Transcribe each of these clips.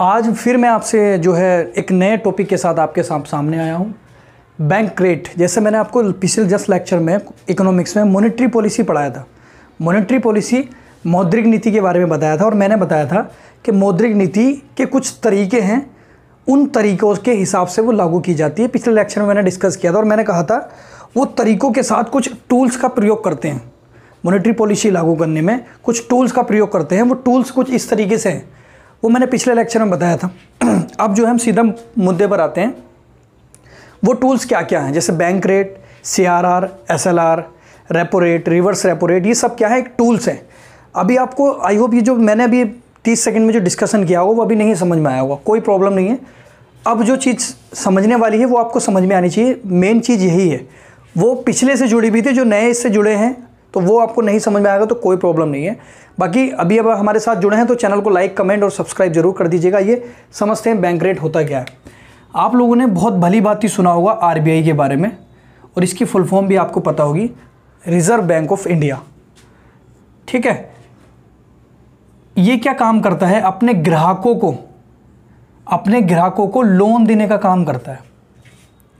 आज फिर मैं आपसे जो है एक नए टॉपिक के साथ आपके सामने आया हूँ बैंक रेट जैसे मैंने आपको पिछले जस्ट लेक्चर में इकोनॉमिक्स में मॉनेटरी पॉलिसी पढ़ाया था मॉनेटरी पॉलिसी मौद्रिक नीति के बारे में बताया था और मैंने बताया था कि मौद्रिक नीति के कुछ तरीके हैं उन तरीक़ों के हिसाब से वो लागू की जाती है पिछले लेक्चर में मैंने डिस्कस किया था और मैंने कहा था वो तरीक़ों के साथ कुछ टूल्स का प्रयोग करते हैं मॉनेटरी पॉलिसी लागू करने में कुछ टूल्स का प्रयोग करते हैं वो टूल्स कुछ इस तरीके से हैं वो मैंने पिछले लेक्चर में बताया था अब जो हम सीधा मुद्दे पर आते हैं वो टूल्स क्या क्या हैं जैसे bank rate C R R S L R repo rate reverse repo rate ये सब क्या है एक टूल्स हैं अभी आपको आई होप ये जो मैंने अभी तीस सेकेंड में जो डिस्कशन किया होगा वो अभी नहीं समझ में आया होगा कोई प्रॉब्लम नहीं है अब जो चीज़ समझने वाली है वो आपको समझ में आनी चाहिए मेन चीज़ यही है वो पिछले से जुड़ी भी थी जो नए इससे जुड़े हैं तो वो आपको नहीं समझ में आएगा तो कोई प्रॉब्लम नहीं है बाकी अभी अब हमारे साथ जुड़े हैं तो चैनल को लाइक कमेंट और सब्सक्राइब जरूर कर दीजिएगा ये समझते हैं बैंक रेट होता क्या है आप लोगों ने बहुत भली बात ही सुना होगा आर के बारे में और इसकी फुल फॉर्म भी आपको पता होगी रिज़र्व बैंक ऑफ इंडिया ठीक है ये क्या काम करता है अपने ग्राहकों को अपने ग्राहकों को लोन देने का काम करता है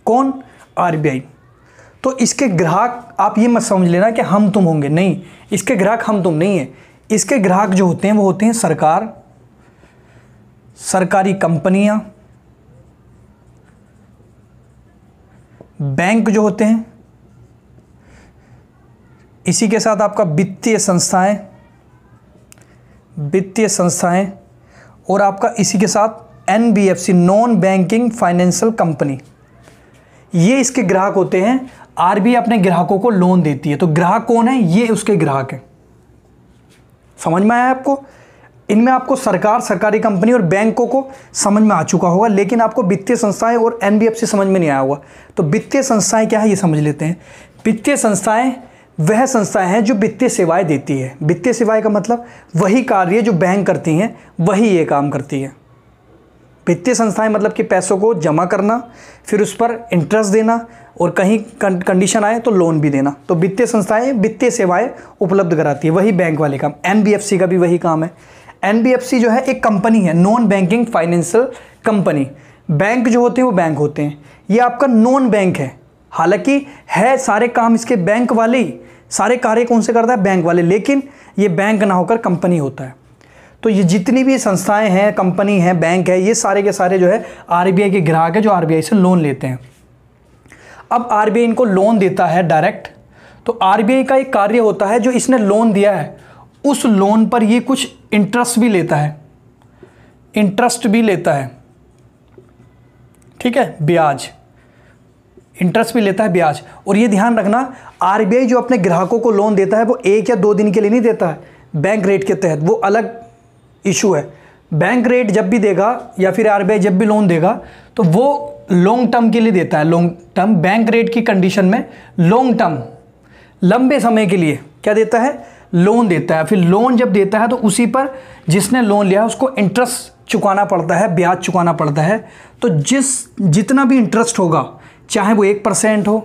कौन आरबीआई तो इसके ग्राहक आप ये मत समझ लेना कि हम तुम होंगे नहीं इसके ग्राहक हम तुम नहीं है इसके ग्राहक जो होते हैं वो होते हैं सरकार सरकारी कंपनियां बैंक जो होते हैं इसी के साथ आपका वित्तीय संस्थाएं वित्तीय संस्थाएं और आपका इसी के साथ N B F C non banking financial company ये इसके ग्राहक होते हैं आरबीआई अपने ग्राहकों को लोन देती है तो ग्राहक कौन है ये उसके ग्राहक हैं समझ में आया आपको इनमें आपको सरकार सरकारी कंपनी और बैंकों को समझ में आ चुका होगा लेकिन आपको वित्तीय संस्थाएं और एन समझ में नहीं आया होगा तो वित्तीय संस्थाएं क्या है ये समझ लेते हैं वित्तीय संस्थाएं वह संस्थाएं हैं जो वित्तीय सेवाएं देती है वित्तीय सेवाएं का मतलब वही कार्य जो बैंक करती हैं वही ये काम करती है वित्तीय संस्थाएं मतलब कि पैसों को जमा करना फिर उस पर इंटरेस्ट देना और कहीं कंडीशन आए तो लोन भी देना तो वित्तीय संस्थाएं वित्तीय सेवाएं उपलब्ध कराती है वही बैंक वाले काम एन का भी वही काम है एन जो है एक कंपनी है non banking financial company bank जो होते हैं वो बैंक होते हैं ये आपका नॉन बैंक है हालांकि है सारे काम इसके बैंक वाले ही सारे कार्य कौन से करता है बैंक वाले लेकिन ये बैंक ना होकर कंपनी होता है तो ये जितनी भी संस्थाएं हैं कंपनी हैं बैंक है ये सारे के सारे जो है आरबीआई के ग्राहक है जो आरबीआई से लोन लेते हैं अब आरबीआई इनको लोन देता है डायरेक्ट तो आरबीआई का एक कार्य होता है जो इसने लोन दिया है उस लोन पर ये कुछ इंटरेस्ट भी लेता है इंटरेस्ट भी लेता है ठीक है ब्याज इंटरेस्ट भी लेता है ब्याज और ये ध्यान रखना आरबीआई जो अपने ग्राहकों को लोन देता है वो एक या दो दिन के लिए नहीं देता है बैंक रेट के तहत वो अलग इशू है बैंक रेट जब भी देगा या फिर आर जब भी लोन देगा तो वो लॉन्ग टर्म के लिए देता है लॉन्ग टर्म बैंक रेट की कंडीशन में लॉन्ग टर्म लंबे समय के लिए क्या देता है लोन देता है फिर लोन जब देता है तो उसी पर जिसने लोन लिया उसको इंटरेस्ट चुकाना पड़ता है ब्याज चुकाना पड़ता है तो जिस जितना भी इंटरेस्ट होगा चाहे वो एक परसेंट हो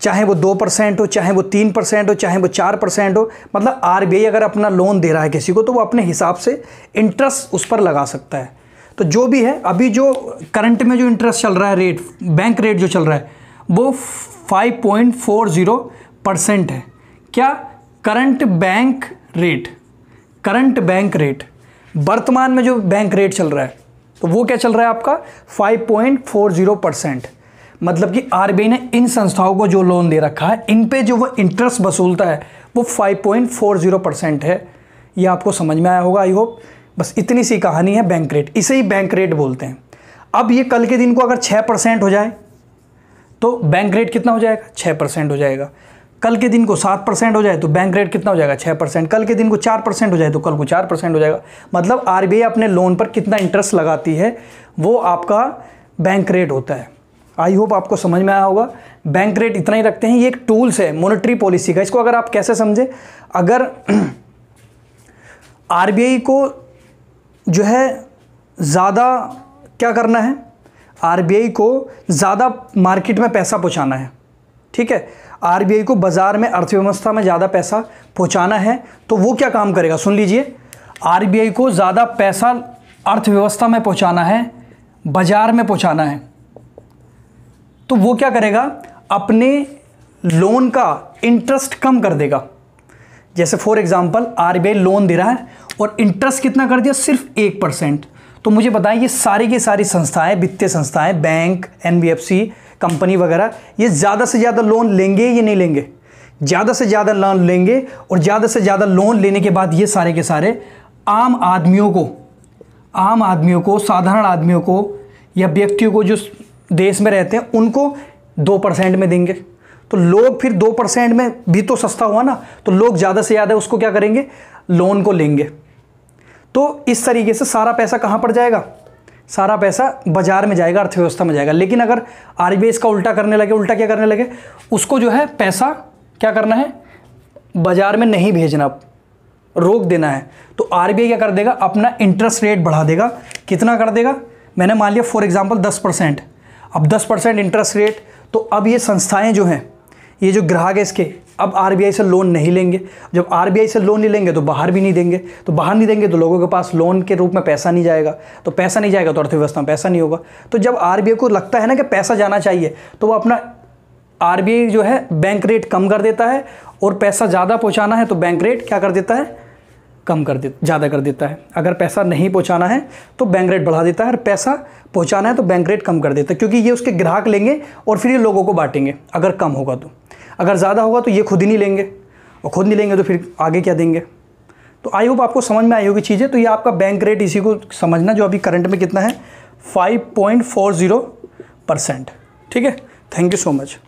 चाहे वो दो परसेंट हो चाहे वो तीन परसेंट हो चाहे वो चार परसेंट हो मतलब आर अगर अपना लोन दे रहा है किसी को तो वो अपने हिसाब से इंटरेस्ट उस पर लगा सकता है तो जो भी है अभी जो करंट में जो इंटरेस्ट चल रहा है रेट बैंक रेट जो चल रहा है वो 5.40 परसेंट है क्या current bank rate current bank rate वर्तमान में जो बैंक रेट चल रहा है तो वो क्या चल रहा है आपका 5.40 परसेंट मतलब कि आर ने इन संस्थाओं को जो लोन दे रखा है इन पे जो वो इंटरेस्ट वसूलता है वो 5.40 परसेंट है ये आपको समझ में आया होगा आई होप बस इतनी सी कहानी है बैंक रेट इसे ही बैंक रेट बोलते हैं अब ये कल के दिन को अगर छः परसेंट हो जाए तो बैंक रेट कितना हो जाएगा छः परसेंट हो जाएगा कल के दिन को सात परसेंट हो जाए तो बैंक रेट कितना हो जाएगा छः परसेंट कल के दिन को चार परसेंट हो जाए तो कल को चार परसेंट हो जाएगा मतलब आर अपने लोन पर कितना इंटरेस्ट लगाती है वो आपका बैंक रेट होता है आई होप आपको समझ में आया होगा बैंक रेट इतना ही रखते हैं ये एक टूल्स है मॉनेटरी पॉलिसी का इसको अगर आप कैसे समझें अगर आरबीआई को जो है ज़्यादा क्या करना है आरबीआई को ज़्यादा मार्केट में पैसा पहुँचाना है ठीक है आरबीआई को बाज़ार में अर्थव्यवस्था में ज़्यादा पैसा पहुँचाना है तो वो क्या काम करेगा सुन लीजिए आर को ज़्यादा पैसा अर्थव्यवस्था में पहुँचाना है बाज़ार में पहुँचाना है तो वो क्या करेगा अपने लोन का इंटरेस्ट कम कर देगा जैसे फॉर एग्जाम्पल आर लोन दे रहा है और इंटरेस्ट कितना कर दिया सिर्फ एक परसेंट तो मुझे बताएं ये सारी की सारी संस्थाएं वित्तीय संस्थाएं बैंक एन कंपनी वगैरह ये ज़्यादा से ज़्यादा लोन लेंगे या नहीं लेंगे ज़्यादा से ज़्यादा लोन लेंगे और ज़्यादा से ज़्यादा लोन लेने के बाद ये सारे के सारे आम आदमियों को आम आदमियों को साधारण आदमियों को या व्यक्तियों को जो देश में रहते हैं उनको दो परसेंट में देंगे तो लोग फिर दो परसेंट में भी तो सस्ता हुआ ना तो लोग ज़्यादा से ज़्यादा उसको क्या करेंगे लोन को लेंगे तो इस तरीके से सारा पैसा कहाँ पर जाएगा सारा पैसा बाजार में जाएगा अर्थव्यवस्था में जाएगा लेकिन अगर आर इसका उल्टा करने लगे उल्टा क्या करने लगे उसको जो है पैसा क्या करना है बाजार में नहीं भेजना रोक देना है तो आर क्या कर देगा अपना इंटरेस्ट रेट बढ़ा देगा कितना कर देगा मैंने मान लिया फॉर एग्जाम्पल दस परसेंट अब 10 परसेंट इंटरेस्ट रेट तो अब ये संस्थाएं जो हैं ये जो ग्राहक है इसके अब आर से लोन नहीं लेंगे जब आर से लोन नहीं लेंगे तो बाहर भी नहीं देंगे तो बाहर नहीं देंगे तो लोगों के पास लोन के रूप में पैसा नहीं जाएगा तो पैसा नहीं जाएगा तो अर्थव्यवस्था में पैसा नहीं होगा तो जब आर को लगता है ना कि पैसा जाना चाहिए तो वो अपना आर जो है बैंक रेट कम कर देता है और पैसा ज़्यादा पहुँचाना है तो बैंक रेट क्या कर देता है कम कर दे ज़्यादा कर देता है अगर पैसा नहीं पहुंचाना है तो बैंक रेट बढ़ा देता है और पैसा पहुंचाना है तो बैंक रेट कम कर देता है क्योंकि ये उसके ग्राहक लेंगे और फिर ये लोगों को बांटेंगे अगर कम होगा तो अगर ज़्यादा होगा तो ये खुद ही नहीं लेंगे और खुद नहीं लेंगे तो फिर आगे क्या देंगे तो आई होप आपको समझ में आई होगी चीज़ें तो ये आपका बैंक रेट इसी को समझना जो अभी करंट में कितना है five point four zero percent ठीक है थैंक यू सो मच